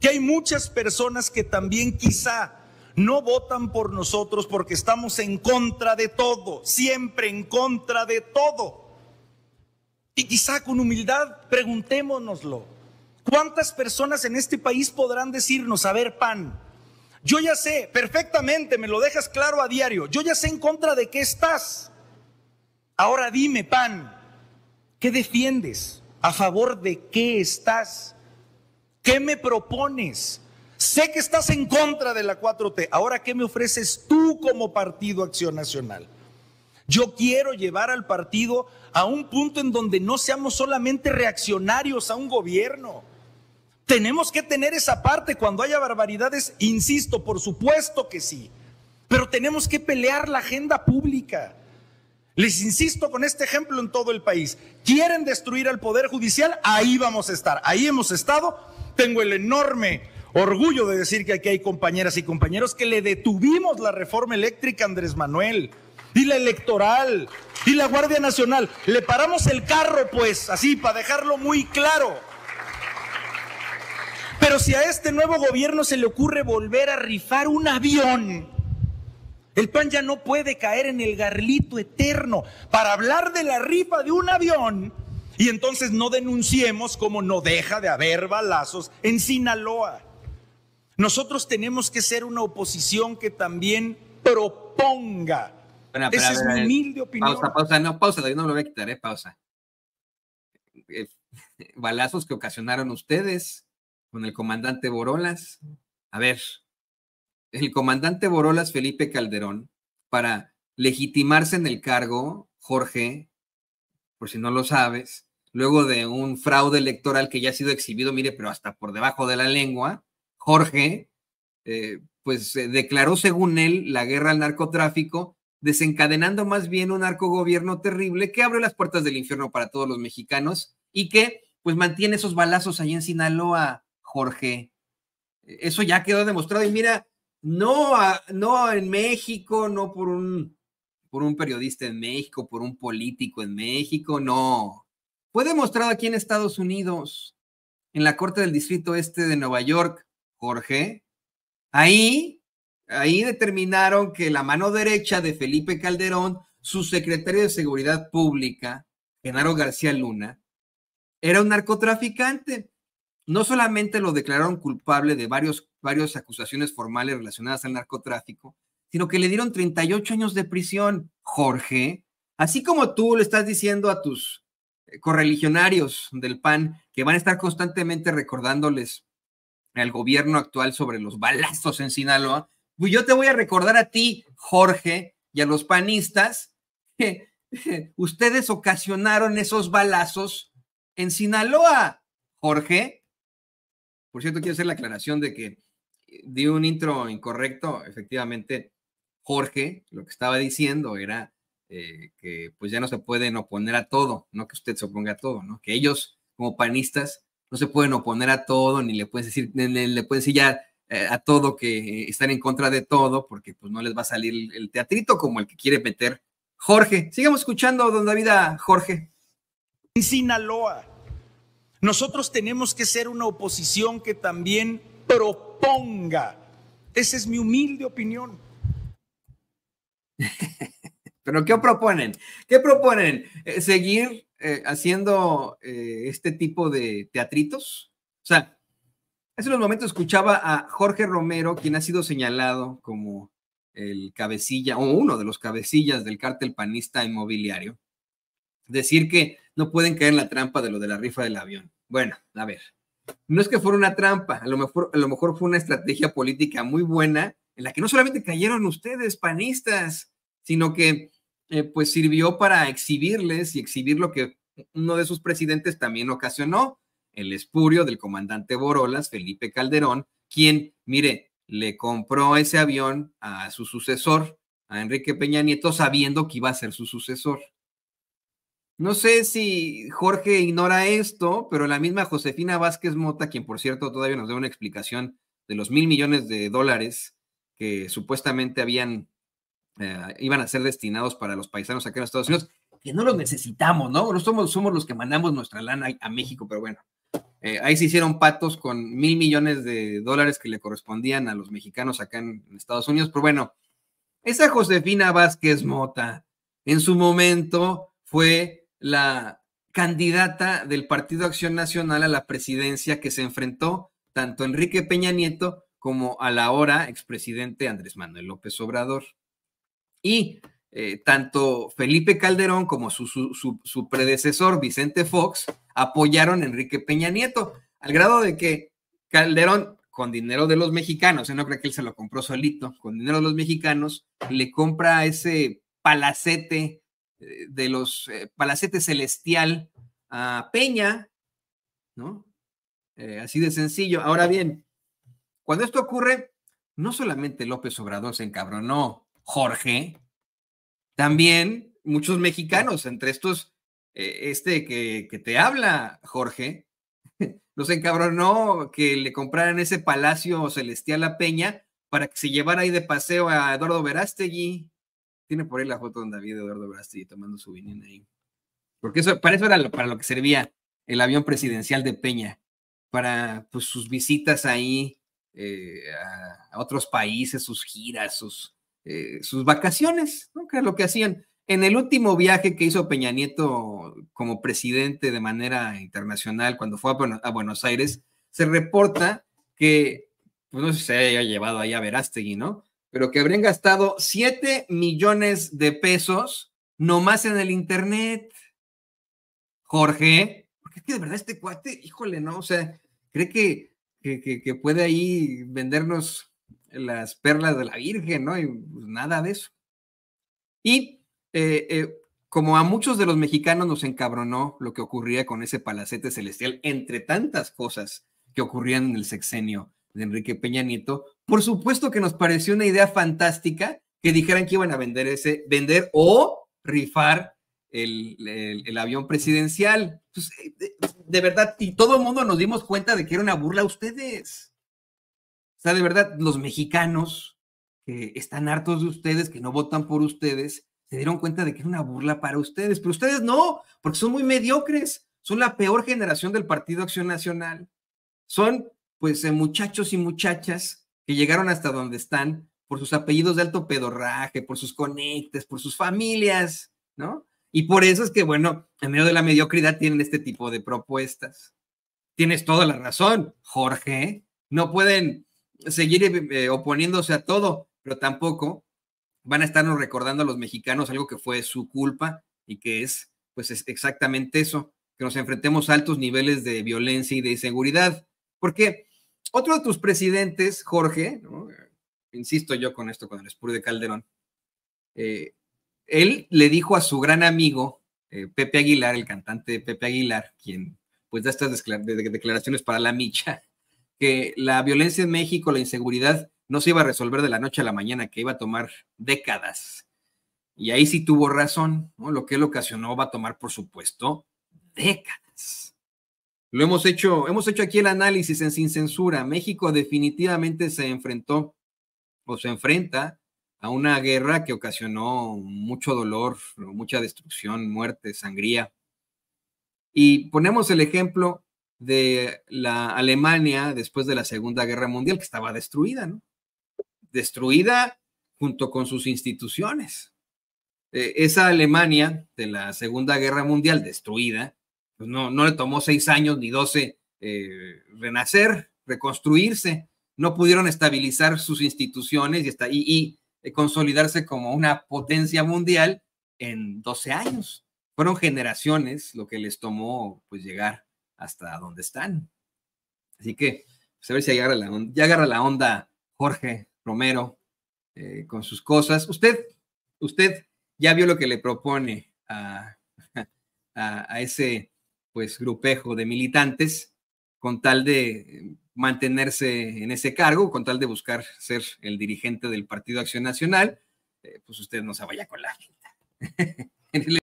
Que hay muchas personas que también quizá no votan por nosotros porque estamos en contra de todo, siempre en contra de todo. Y quizá con humildad preguntémonoslo. ¿Cuántas personas en este país podrán decirnos, a ver, pan? Yo ya sé perfectamente, me lo dejas claro a diario, yo ya sé en contra de qué estás. Ahora dime, pan, ¿qué defiendes? ¿A favor de qué estás? ¿Qué me propones? Sé que estás en contra de la 4T. Ahora, ¿qué me ofreces tú como Partido Acción Nacional? Yo quiero llevar al partido a un punto en donde no seamos solamente reaccionarios a un gobierno. Tenemos que tener esa parte cuando haya barbaridades, insisto, por supuesto que sí, pero tenemos que pelear la agenda pública. Les insisto con este ejemplo en todo el país. ¿Quieren destruir al Poder Judicial? Ahí vamos a estar, ahí hemos estado tengo el enorme orgullo de decir que aquí hay compañeras y compañeros que le detuvimos la reforma eléctrica Andrés Manuel y la electoral y la Guardia Nacional. Le paramos el carro, pues, así, para dejarlo muy claro. Pero si a este nuevo gobierno se le ocurre volver a rifar un avión, el PAN ya no puede caer en el garlito eterno. Para hablar de la rifa de un avión, y entonces no denunciemos como no deja de haber balazos en Sinaloa. Nosotros tenemos que ser una oposición que también proponga. Esa es mi humilde opinión. Pausa, pausa, no, pausa, yo no lo voy a quitar, eh, pausa. Eh, balazos que ocasionaron ustedes con el comandante Borolas. A ver, el comandante Borolas Felipe Calderón, para legitimarse en el cargo, Jorge, por si no lo sabes, luego de un fraude electoral que ya ha sido exhibido, mire, pero hasta por debajo de la lengua, Jorge, eh, pues eh, declaró, según él, la guerra al narcotráfico, desencadenando más bien un narcogobierno terrible que abre las puertas del infierno para todos los mexicanos y que, pues, mantiene esos balazos ahí en Sinaloa, Jorge. Eso ya quedó demostrado y mira, no, no en México, no por un, por un periodista en México, por un político en México, no fue demostrado aquí en Estados Unidos, en la Corte del Distrito Este de Nueva York, Jorge. Ahí, ahí determinaron que la mano derecha de Felipe Calderón, su secretario de Seguridad Pública, Genaro García Luna, era un narcotraficante. No solamente lo declararon culpable de varios, varias acusaciones formales relacionadas al narcotráfico, sino que le dieron 38 años de prisión, Jorge. Así como tú le estás diciendo a tus eh, correligionarios del PAN que van a estar constantemente recordándoles al gobierno actual sobre los balazos en Sinaloa, pues yo te voy a recordar a ti, Jorge, y a los panistas, que ustedes ocasionaron esos balazos en Sinaloa, Jorge. Por cierto, quiero hacer la aclaración de que eh, di un intro incorrecto. Efectivamente, Jorge, lo que estaba diciendo era eh, que pues ya no se pueden oponer a todo, no que usted se oponga a todo, ¿no? Que ellos como panistas no se pueden oponer a todo, ni le pueden decir, le, pueden decir ya eh, a todo que eh, están en contra de todo, porque pues no les va a salir el teatrito como el que quiere meter Jorge. Sigamos escuchando, don David, Jorge. En Sinaloa, nosotros tenemos que ser una oposición que también proponga. Esa es mi humilde opinión. Pero ¿qué proponen? ¿Qué proponen? Eh, ¿Seguir eh, haciendo eh, este tipo de teatritos? O sea, hace unos momentos escuchaba a Jorge Romero, quien ha sido señalado como el cabecilla o uno de los cabecillas del cártel panista inmobiliario, decir que no pueden caer en la trampa de lo de la rifa del avión. Bueno, a ver, no es que fuera una trampa, a lo mejor, a lo mejor fue una estrategia política muy buena en la que no solamente cayeron ustedes, panistas, sino que eh, pues sirvió para exhibirles y exhibir lo que uno de sus presidentes también ocasionó, el espurio del comandante Borolas, Felipe Calderón, quien, mire, le compró ese avión a su sucesor, a Enrique Peña Nieto, sabiendo que iba a ser su sucesor. No sé si Jorge ignora esto, pero la misma Josefina Vázquez Mota, quien por cierto todavía nos da una explicación de los mil millones de dólares que supuestamente habían eh, iban a ser destinados para los paisanos acá en Estados Unidos, que no los necesitamos, ¿no? somos, los que mandamos nuestra lana a México, pero bueno. Eh, ahí se hicieron patos con mil millones de dólares que le correspondían a los mexicanos acá en, Estados Unidos. Pero bueno, esa Josefina Vázquez Mota en su momento fue la candidata del Partido Acción Nacional a la presidencia que se enfrentó tanto a Enrique Peña Nieto como a la hora expresidente Andrés Manuel López Obrador. Y eh, tanto Felipe Calderón como su, predecesor Vicente Fox apoyaron a Enrique Peña Nieto, al grado de que Calderón, con dinero de los mexicanos, no creo que él se lo compró solito, con dinero de los mexicanos, le compra ese palacete eh, de los eh, palacete celestial a Peña, ¿no? así de sencillo. Ahora bien, cuando esto ocurre, no solamente López Obrador se encabronó, Jorge, también muchos mexicanos, entre estos, eh, este que, te habla, Jorge, los encabronó que le compraran ese palacio celestial a Peña para que se llevara ahí de paseo a Eduardo Verástegui. Tiene por ahí la foto donde David Eduardo Verástegui tomando su vinil ahí. Porque eso, para eso era para lo que servía el avión presidencial de Peña, para pues, sus visitas ahí eh, a otros países, sus giras, sus, eh, sus vacaciones, ¿no? que es lo que hacían. En el último viaje que hizo Peña Nieto como presidente de manera internacional, cuando fue a, Buenos Aires, se reporta que, pues no sé si se haya llevado ahí a Verástegui, ¿no? Pero que habrían gastado 7 millones de pesos nomás en el Internet. Jorge, porque es que de verdad este cuate, híjole, ¿no? O sea, cree que puede ahí vendernos las perlas de la Virgen, ¿no? Y pues, nada de eso. Y eh, eh, como a muchos de los mexicanos nos encabronó lo que ocurría con ese palacete celestial, entre tantas cosas que ocurrían en el sexenio de Enrique Peña Nieto, por supuesto que nos pareció una idea fantástica que dijeran que iban a vender ese, vender o rifar el, avión presidencial. Pues, eh, de, de, verdad, y todo el mundo nos dimos cuenta de que era una burla a ustedes. O sea, de verdad, los mexicanos que están hartos de ustedes, que no votan por ustedes, se dieron cuenta de que era una burla para ustedes, pero ustedes no, porque son muy mediocres, son la peor generación del Partido Acción Nacional. Son, pues, eh, muchachos y muchachas que llegaron hasta donde están por sus apellidos de alto pedorraje, por sus conectes, por sus familias, ¿no? Y por eso es que, bueno, en medio de la mediocridad tienen este tipo de propuestas. Tienes toda la razón, Jorge. No pueden seguir eh, eh, oponiéndose a todo, pero tampoco van a estarnos recordando a los mexicanos algo que fue su culpa y que es, pues, es exactamente eso, que nos enfrentemos a altos niveles de violencia y de inseguridad. Porque otro de tus presidentes, Jorge, insisto yo con esto, con el espurio de Calderón, eh, él le dijo a su gran amigo, Pepe Aguilar, el cantante Pepe Aguilar, quien pues da estas declaraciones para la micha, que la violencia en México, la inseguridad, no se iba a resolver de la noche a la mañana, que iba a tomar décadas. Y ahí sí tuvo razón, Lo que él ocasionó va a tomar, por supuesto, décadas. Lo hemos hecho, hemos hecho aquí el análisis en Sin Censura. México definitivamente se enfrentó o se enfrenta a una guerra que ocasionó mucho dolor, mucha destrucción, muerte, sangría. Y ponemos el ejemplo de la Alemania después de la Segunda Guerra Mundial, que estaba destruida, ¿no? Destruida junto con sus instituciones. Eh, esa Alemania de la Segunda Guerra Mundial destruida, pues no, no le tomó seis años ni doce eh, renacer, reconstruirse. No pudieron estabilizar sus instituciones y, consolidarse como una potencia mundial en doce años. Fueron generaciones lo que les tomó pues llegar hasta dónde están. Así que, pues a ver si agarra la onda, ya agarra la onda Jorge Romero eh, con sus cosas. Usted, usted ya vio lo que le propone a, ese pues grupejo de militantes con tal de eh, mantenerse en ese cargo, con tal de buscar ser el dirigente del Partido Acción Nacional, eh, pues usted no se vaya con la gente.